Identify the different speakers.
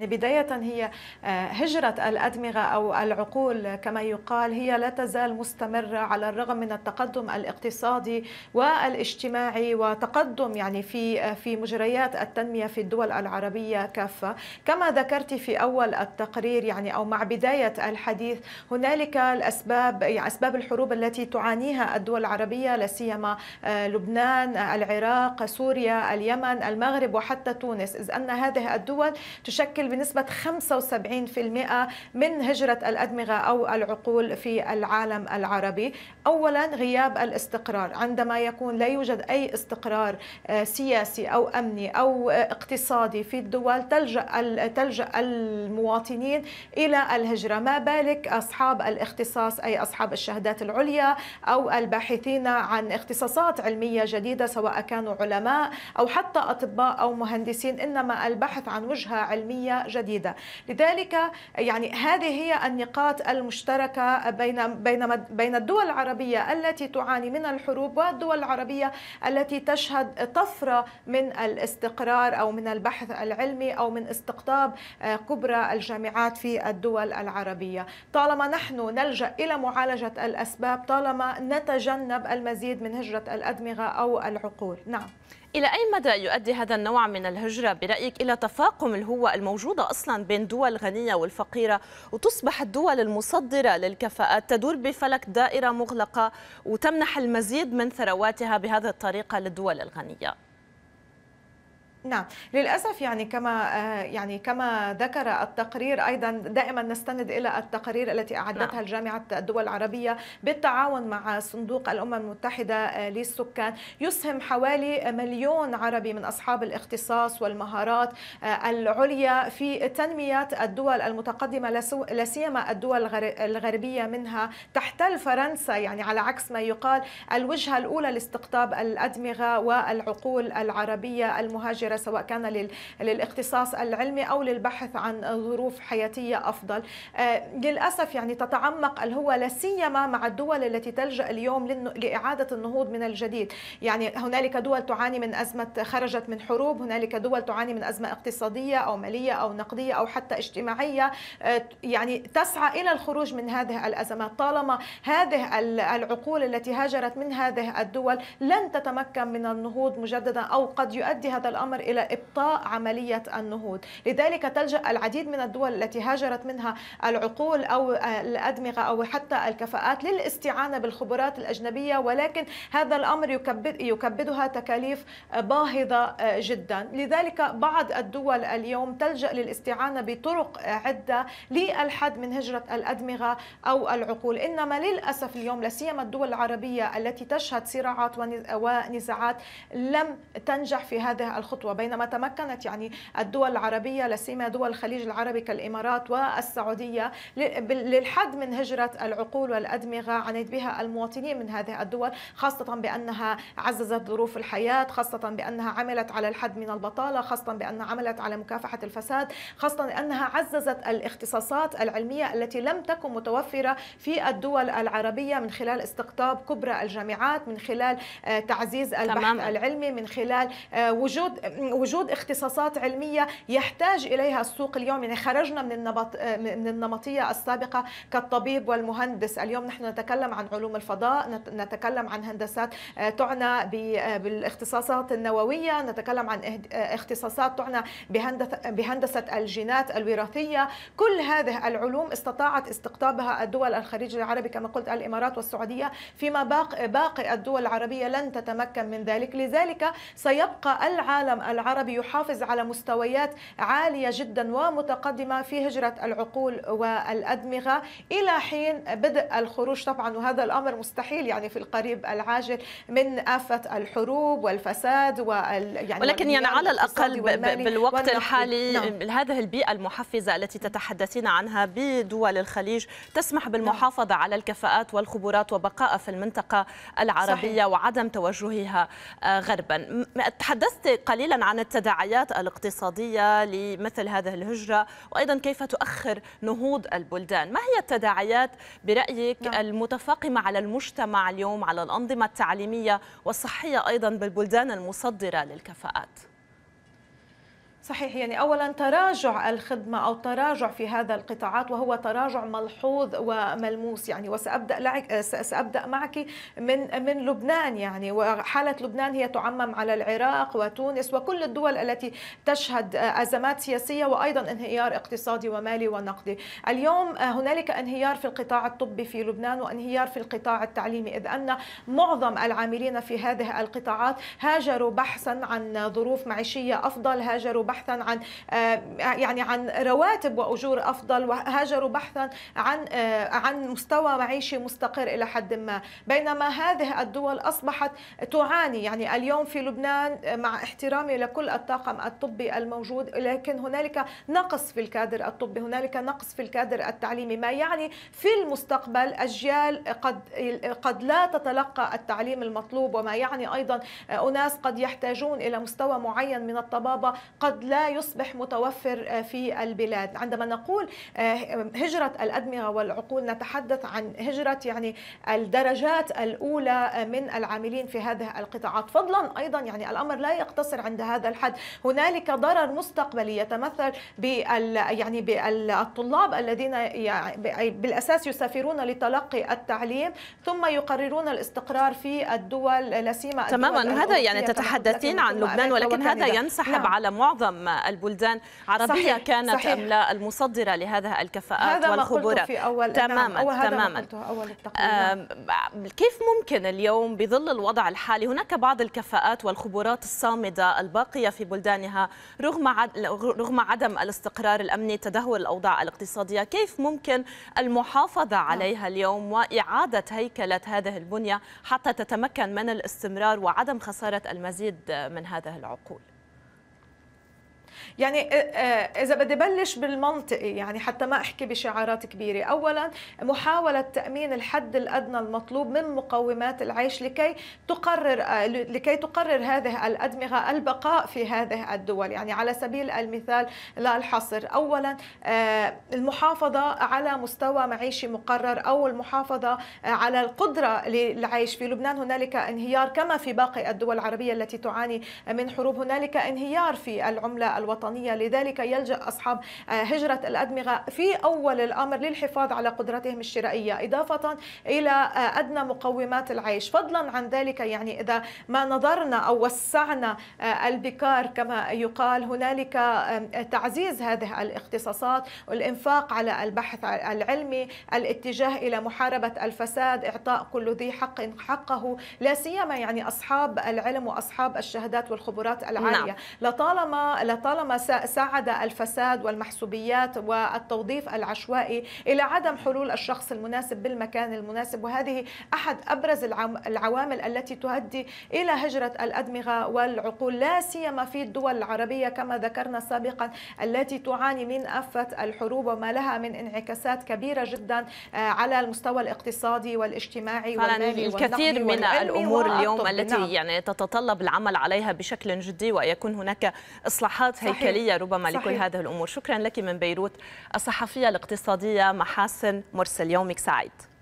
Speaker 1: بداية هي آه، هجرة الأدمغة أو العقول كما يقال هي لا تزال مستمرة على الرغم من التقدم الاقتصادي والاجتماعي وتقدم يعني في آه، في مجريات التنمية في الدول العربية كافة كما ذكرت في أول التقرير يعني أو مع بداية الحديث هنالك الأسباب يعني أسباب الحروب التي تعانيها الدول العربية لا سيما آه، لبنان العراق سوريا اليمن المغرب وحتى تونس إذ أن هذه الدول تشكل تشكل بنسبة 75% من هجرة الأدمغة أو العقول في العالم العربي أولا غياب الاستقرار عندما يكون لا يوجد أي استقرار آه، سياسي أو أمني أو آه، اقتصادي في الدول تلجأ تلجأ المواطنين إلى الهجرة ما بالك أصحاب الاختصاص أي أصحاب الشهادات العليا أو الباحثين عن اختصاصات علمية جديدة سواء كانوا علماء أو حتى أطباء أو مهندسين إنما البحث عن وجهة علمية جديدة لذلك يعني هذه هي النقاط المشتركة بين بين بين الدول العربية التي تعاني من الحروب والدول العربية التي تشهد طفرة من الاستقرار أو من البحث العلمي أو من استقطاب آه، كبرى الجامعات في الدول العربية طالما نحن نلجأ إلى معالجة الأسباب طالما نتجنب المزيد من هجرة الأدمغة أو العقول نعم
Speaker 2: إلى أي مدى يؤدي هذا النوع من الهجرة برأيك إلى تفاقم الهوة الموجودة أصلا بين دول الغنية والفقيرة وتصبح الدول المصدرة للكفاءات تدور بفلك دائرة مغلقة وتمنح المزيد من ثرواتها بهذه الطريقة للدول الغنية؟
Speaker 1: نعم للاسف يعني كما آه، يعني كما ذكر التقرير ايضا دائما نستند الى التقارير التي اعدتها نعم. جامعه الدول العربيه بالتعاون مع صندوق الامم المتحده آه، للسكان يسهم حوالي مليون عربي من اصحاب الاختصاص والمهارات آه، العليا في تنميه الدول المتقدمه لا سيما الدول الغربيه منها تحتل فرنسا يعني على عكس ما يقال الوجهه الاولى لاستقطاب الادمغه والعقول العربيه المهاجره سواء كان للاختصاص العلمي أو للبحث عن ظروف حياتية أفضل آه، للأسف يعني تتعمق الهوى لا سيما مع الدول التي تلجأ اليوم لإعادة النهوض من الجديد يعني هنالك دول تعاني من أزمة خرجت من حروب هنالك دول تعاني من أزمة اقتصادية أو مالية أو نقدية أو حتى اجتماعية آه، يعني تسعى إلى الخروج من هذه الأزمات طالما هذه العقول التي هاجرت من هذه الدول لن تتمكن من النهوض مجددا أو قد يؤدي هذا الأمر إلى إبطاء عملية النهوض لذلك تلجأ العديد من الدول التي هاجرت منها العقول أو الأدمغة أو حتى الكفاءات للاستعانة بالخبرات الأجنبية ولكن هذا الأمر يكبد يكبدها تكاليف باهظة جدا لذلك بعض الدول اليوم تلجأ للاستعانة بطرق عدة للحد من هجرة الأدمغة أو العقول إنما للأسف اليوم سيما الدول العربية التي تشهد صراعات ونزاعات لم تنجح في هذه الخطوة وبينما تمكنت يعني الدول العربية لا سيما دول الخليج العربي كالإمارات والسعودية للحد من هجرة العقول والأدمغة عنيت بها المواطنين من هذه الدول خاصة بأنها عززت ظروف الحياة خاصة بأنها عملت على الحد من البطالة خاصة بأنها عملت على مكافحة الفساد خاصة بانها عززت الاختصاصات العلمية التي لم تكن متوفرة في الدول العربية من خلال استقطاب كبرى الجامعات من خلال آه، تعزيز البحث تمام. العلمي من خلال آه، وجود وجود اختصاصات علميه يحتاج اليها السوق اليوم يعني خرجنا من النمط من النمطيه السابقه كالطبيب والمهندس اليوم نحن نتكلم عن علوم الفضاء نتكلم عن هندسات آه، تعنى آه، بالاختصاصات النوويه نتكلم عن آه، اختصاصات تعنى بهندسه الجينات الوراثيه كل هذه العلوم استطاعت استقطابها الدول الخليج العربي كما قلت الامارات والسعوديه فيما باقي باقي الدول العربيه لن تتمكن من ذلك لذلك سيبقى العالم العربي يحافظ على مستويات عالية جدا ومتقدمة في هجرة العقول والأدمغة إلى حين بدء الخروج طبعا وهذا الأمر مستحيل يعني في القريب العاجل من آفة الحروب والفساد وال يعني ولكن يعني على الأقل
Speaker 2: بالوقت الحالي نعم. هذه البيئة المحفزة التي تتحدثين عنها بدول الخليج تسمح نعم. بالمحافظة نعم. على الكفاءات والخبرات وبقاء في المنطقة العربية صحيح. وعدم توجهها آه، غربا تحدثت قليلا عن التداعيات الاقتصاديه لمثل هذه الهجره وايضا كيف تؤخر نهوض البلدان ما هي التداعيات برايك نعم. المتفاقمه على المجتمع اليوم على الانظمه التعليميه والصحيه ايضا بالبلدان
Speaker 1: المصدره للكفاءات صحيح يعني اولا تراجع الخدمه او تراجع في هذا القطاعات وهو تراجع ملحوظ وملموس يعني وسابدا لعك سابدا معك من من لبنان يعني وحاله لبنان هي تعمم على العراق وتونس وكل الدول التي تشهد ازمات سياسيه وايضا انهيار اقتصادي ومالي ونقدي اليوم هنالك انهيار في القطاع الطبي في لبنان وانهيار في القطاع التعليمي اذ ان معظم العاملين في هذه القطاعات هاجروا بحثا عن ظروف معيشيه افضل هاجروا بحثا بحثا عن آه، يعني عن رواتب واجور افضل وهاجروا بحثا عن آه، عن مستوى معيشي مستقر الى حد ما بينما هذه الدول اصبحت تعاني يعني اليوم في لبنان آه، مع احترامي لكل الطاقم الطبي الموجود لكن هنالك نقص في الكادر الطبي هنالك نقص في الكادر التعليمي ما يعني في المستقبل اجيال قد قد لا تتلقى التعليم المطلوب وما يعني ايضا اناس قد يحتاجون الى مستوى معين من الطبابه قد لا يصبح متوفر آه، في البلاد عندما نقول آه، هجرة الأدمغة والعقول نتحدث عن هجرة يعني الدرجات الأولى آه، من العاملين في هذه القطاعات فضلا أيضا يعني الأمر لا يقتصر عند هذا الحد هنالك ضرر مستقبلي يتمثل بال يعني بالطلاب الذين يعني بالأساس يسافرون لتلقي التعليم ثم يقررون الاستقرار في الدول لا سيما تماما هذا يعني تتحدثين عن لبنان ولكن هذا ينسحب نعم.
Speaker 2: على معظم معظم البلدان عربية صحيح كانت صحيح أم لا المصدرة لهذه الكفاءات هذا والخبرة في أول نعم، تماما تماما أول آه كيف ممكن اليوم بظل الوضع الحالي هناك بعض الكفاءات والخبرات الصامدة الباقية في بلدانها رغم رغم عدم الاستقرار الأمني تدهور الأوضاع الاقتصادية كيف ممكن المحافظة نعم. عليها اليوم وإعادة هيكلة هذه البنية حتى تتمكن من الاستمرار وعدم خسارة المزيد من هذه العقول
Speaker 1: يعني آه، آه، اذا بدي بلش بالمنطقي يعني حتى ما احكي بشعارات كبيره اولا محاوله تامين الحد الادنى المطلوب من مقومات العيش لكي تقرر آه، لكي تقرر هذه الادمغه البقاء في هذه الدول يعني على سبيل المثال لا الحصر اولا المحافظه على مستوى معيشي مقرر او المحافظه على القدره للعيش في لبنان هنالك انهيار كما في باقي الدول العربيه التي تعاني من حروب هنالك انهيار في العمله الوطنيه الوطنية لذلك يلجأ أصحاب آه، هجرة الأدمغة في أول الأمر للحفاظ على قدرتهم الشرائية إضافة إلى آه، أدنى مقومات العيش فضلا عن ذلك يعني إذا ما نظرنا أو وسعنا آه، البكار كما يقال هنالك تعزيز هذه الاختصاصات والإنفاق على البحث العلمي الاتجاه إلى محاربة الفساد إعطاء كل ذي حق حقه لا سيما يعني أصحاب العلم وأصحاب الشهادات والخبرات العالية نعم. لطالما لطالما ربما ساعد الفساد والمحسوبيات والتوظيف العشوائي إلى عدم حلول الشخص المناسب بالمكان المناسب وهذه أحد أبرز العوامل التي تؤدي إلى هجرة الأدمغة والعقول لا سيما في الدول العربية كما ذكرنا سابقا التي تعاني من أفة الحروب وما لها من انعكاسات كبيرة جدا آه، على المستوى الاقتصادي والاجتماعي والمالي الكثير من الأمور اليوم التي يعني
Speaker 2: تتطلب العمل عليها بشكل جدي ويكون هناك إصلاحات هي الهيكليه ربما صحيح. لكل هذه الامور شكرا لك من بيروت الصحفيه الاقتصاديه محاسن مرسل يومك سعيد